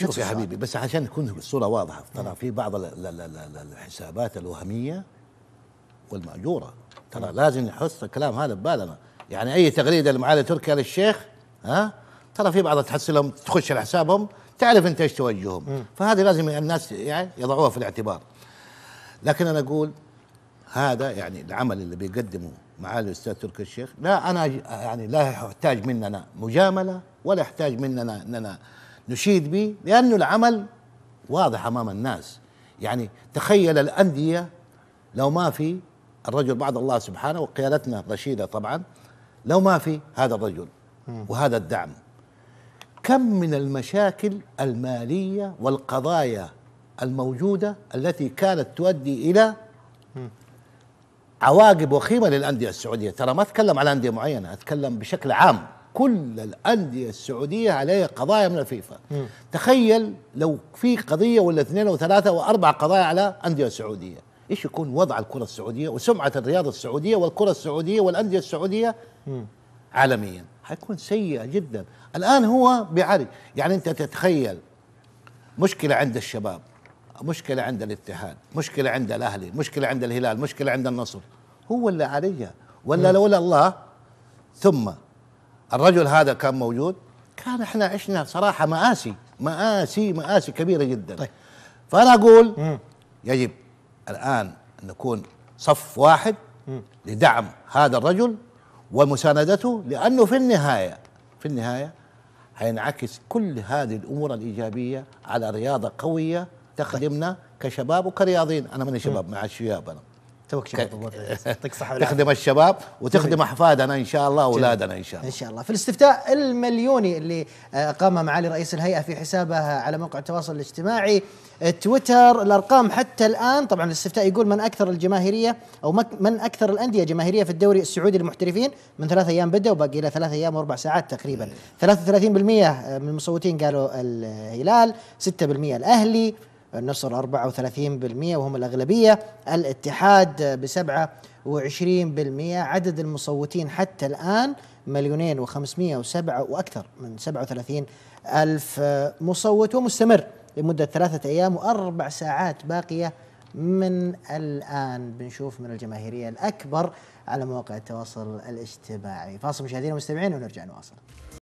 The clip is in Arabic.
شوف يا حبيبي بس عشان تكون الصوره واضحه ترى في بعض الحسابات الوهميه والمأجورة ترى نعم. لازم نحس الكلام هذا ببالنا يعني أي تغريدة لمعالي تركيا للشيخ ها ترى في بعض تحس لهم تخش على حسابهم تعرف أنت إيش توجههم فهذه لازم الناس يعني يضعوها في الاعتبار لكن أنا أقول هذا يعني العمل اللي بيقدمه معالي الأستاذ تركي الشيخ لا أنا يعني لا يحتاج مننا مجاملة ولا يحتاج مننا أننا نشيد به لأنه العمل واضح أمام الناس يعني تخيل الأندية لو ما في الرجل بعد الله سبحانه وقيادتنا الرشيدة طبعا لو ما في هذا الرجل وهذا الدعم كم من المشاكل المالية والقضايا الموجودة التي كانت تؤدي إلى عواقب وخيمة للأندية السعودية ترى ما أتكلم على أندية معينة أتكلم بشكل عام كل الانديه السعوديه عليها قضايا من الفيفا م. تخيل لو في قضيه ولا اثنين وثلاثة واربع قضايا على انديه سعوديه ايش يكون وضع الكره السعوديه وسمعه الرياضه السعوديه والكره السعوديه والانديه السعوديه م. عالميا حيكون سيئه جدا الان هو بعري يعني انت تتخيل مشكله عند الشباب مشكله عند الاتحاد مشكله عند الاهلي مشكله عند الهلال مشكله عند النصر هو اللي عليها ولا لولا الله ثم الرجل هذا كان موجود كان احنا عشنا صراحه مآسي مآسي مآسي كبيره جدا طيب. فانا اقول مم. يجب الان ان نكون صف واحد مم. لدعم هذا الرجل ومساندته لانه في النهايه في النهايه حينعكس كل هذه الامور الايجابيه على رياضه قويه تخدمنا كشباب وكرياضيين انا ماني شباب مع الشباب انا توك يعطيك الصحه تخدم الشباب وتخدم احفادنا ان شاء الله واولادنا ان شاء الله ان شاء الله في الاستفتاء المليوني اللي آه، قام معالي رئيس الهيئه في حسابه على موقع التواصل الاجتماعي آه، تويتر الارقام حتى الان طبعا الاستفتاء يقول من اكثر الجماهيريه او من اكثر الانديه جماهيريه في الدوري السعودي للمحترفين من ثلاث ايام بدا وباقي له ثلاث ايام واربع ساعات تقريبا 33% إيه. آه، من المصوتين قالوا الهلال 6% الاهلي النصر 34% وهم الأغلبية الاتحاد ب 27% عدد المصوتين حتى الآن مليونين وخمسمائة وسبعة وأكثر من سبعة وثلاثين ألف مصوت ومستمر لمدة ثلاثة أيام وأربع ساعات باقية من الآن بنشوف من الجماهيرية الأكبر على مواقع التواصل الاجتماعي فاصل مشاهدينا ومستمعين ونرجع نواصل